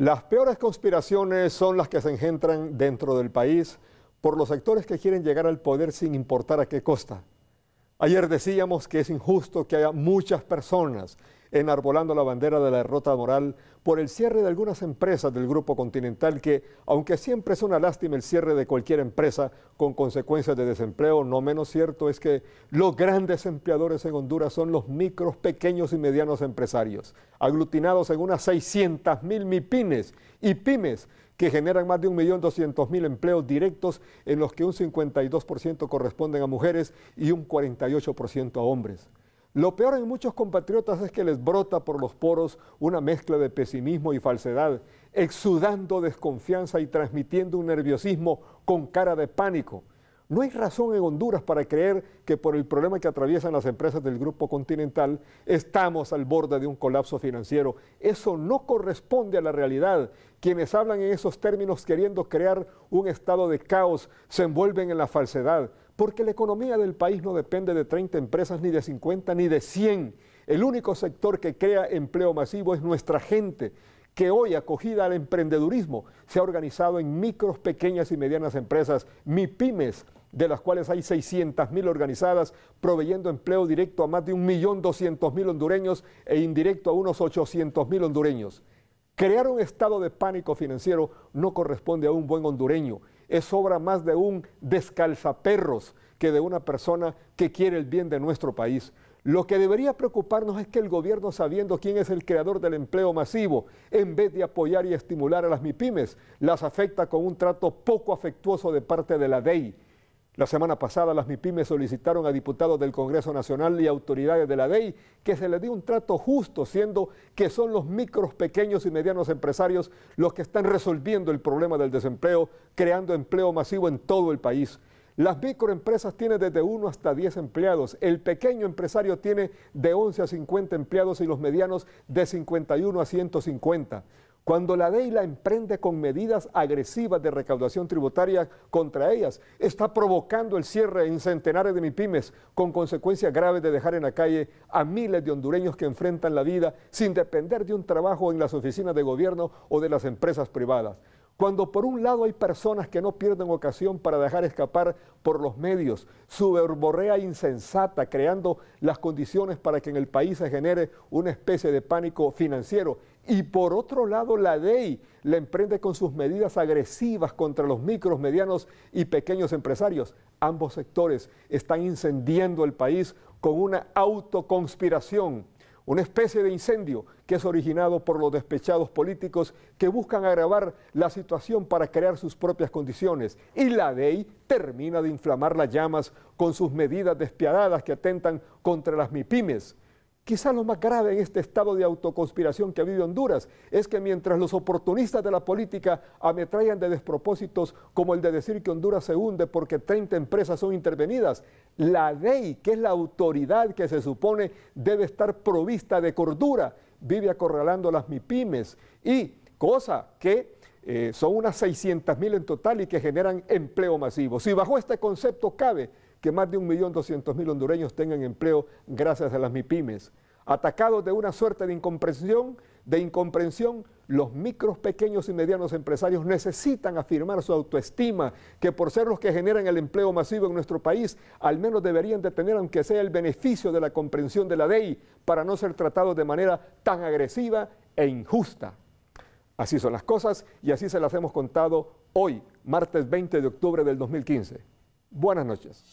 Las peores conspiraciones son las que se engendran dentro del país por los sectores que quieren llegar al poder sin importar a qué costa. Ayer decíamos que es injusto que haya muchas personas enarbolando la bandera de la derrota moral por el cierre de algunas empresas del Grupo Continental que, aunque siempre es una lástima el cierre de cualquier empresa con consecuencias de desempleo, no menos cierto es que los grandes empleadores en Honduras son los micros, pequeños y medianos empresarios, aglutinados en unas 600 mil MIPINES y pymes que generan más de 1.200.000 empleos directos, en los que un 52% corresponden a mujeres y un 48% a hombres. Lo peor en muchos compatriotas es que les brota por los poros una mezcla de pesimismo y falsedad, exudando desconfianza y transmitiendo un nerviosismo con cara de pánico. No hay razón en Honduras para creer que por el problema que atraviesan las empresas del Grupo Continental estamos al borde de un colapso financiero. Eso no corresponde a la realidad. Quienes hablan en esos términos queriendo crear un estado de caos se envuelven en la falsedad, porque la economía del país no depende de 30 empresas, ni de 50, ni de 100. El único sector que crea empleo masivo es nuestra gente que hoy acogida al emprendedurismo se ha organizado en micros, pequeñas y medianas empresas, MIPIMES, de las cuales hay 600.000 organizadas, proveyendo empleo directo a más de 1.200.000 hondureños e indirecto a unos 800.000 hondureños. Crear un estado de pánico financiero no corresponde a un buen hondureño, es obra más de un descalzaperros que de una persona que quiere el bien de nuestro país. Lo que debería preocuparnos es que el gobierno, sabiendo quién es el creador del empleo masivo, en vez de apoyar y estimular a las MIPIMES, las afecta con un trato poco afectuoso de parte de la DEI la semana pasada las MIPIMES solicitaron a diputados del Congreso Nacional y autoridades de la ley que se les dé un trato justo, siendo que son los micros, pequeños y medianos empresarios los que están resolviendo el problema del desempleo, creando empleo masivo en todo el país. Las microempresas tienen desde 1 hasta 10 empleados, el pequeño empresario tiene de 11 a 50 empleados y los medianos de 51 a 150. Cuando la ley la emprende con medidas agresivas de recaudación tributaria contra ellas, está provocando el cierre en centenares de MIPIMES, con consecuencias graves de dejar en la calle a miles de hondureños que enfrentan la vida sin depender de un trabajo en las oficinas de gobierno o de las empresas privadas. Cuando por un lado hay personas que no pierden ocasión para dejar escapar por los medios su verborrea insensata, creando las condiciones para que en el país se genere una especie de pánico financiero. Y por otro lado, la DEI la emprende con sus medidas agresivas contra los micros, medianos y pequeños empresarios. Ambos sectores están incendiando el país con una autoconspiración una especie de incendio que es originado por los despechados políticos que buscan agravar la situación para crear sus propias condiciones. Y la ley termina de inflamar las llamas con sus medidas despiadadas que atentan contra las MIPIMES. Quizá lo más grave en este estado de autoconspiración que vive Honduras es que mientras los oportunistas de la política ametrallan de despropósitos como el de decir que Honduras se hunde porque 30 empresas son intervenidas, la ley, que es la autoridad que se supone debe estar provista de cordura, vive acorralando las MIPIMES y cosa que eh, son unas 600 mil en total y que generan empleo masivo. Si bajo este concepto cabe que más de 1.200.000 hondureños tengan empleo gracias a las MIPIMES. Atacados de una suerte de incomprensión, de incomprensión, los micros, pequeños y medianos empresarios necesitan afirmar su autoestima, que por ser los que generan el empleo masivo en nuestro país, al menos deberían de tener, aunque sea el beneficio de la comprensión de la ley, para no ser tratados de manera tan agresiva e injusta. Así son las cosas y así se las hemos contado hoy, martes 20 de octubre del 2015. Buenas noches.